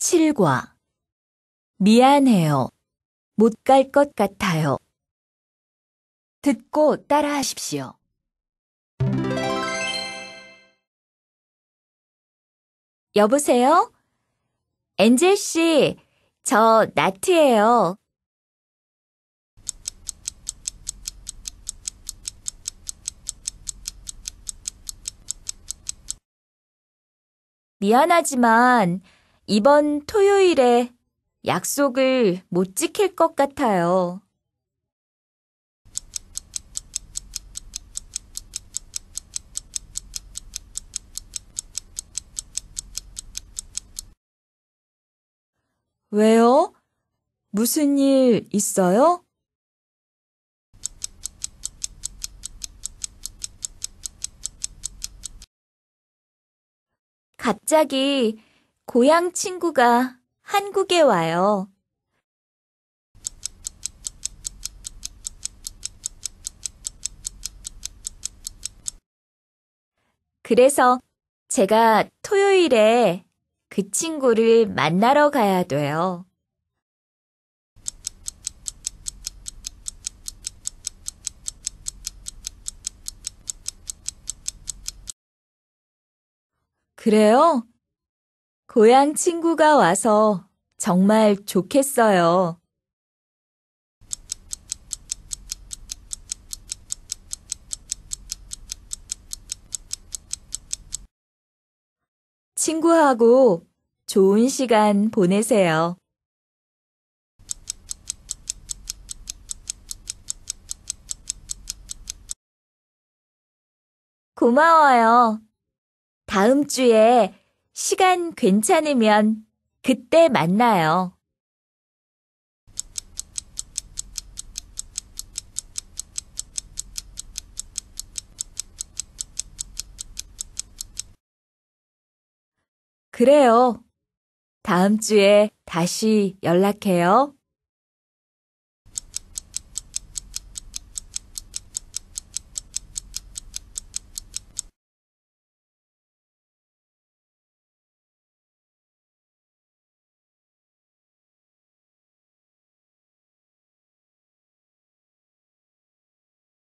7과 미안해요. 못 갈 것 같아요. 듣고 따라하십시오. 여보세요? 엔젤 씨, 저 나트예요. 미안하지만 이번 토요일에 약속을 못 지킬 것 같아요. 왜요? 무슨 일 있어요? 갑자기 고향 친구가 한국에 와요. 그래서 제가 토요일에 그 친구를 만나러 가야 돼요. 그래요? 고향 친구가 와서 정말 좋겠어요. 친구하고 좋은 시간 보내세요. 고마워요. 다음 주에 시간 괜찮으면 그때 만나요. 그래요. 다음 주에 다시 연락해요.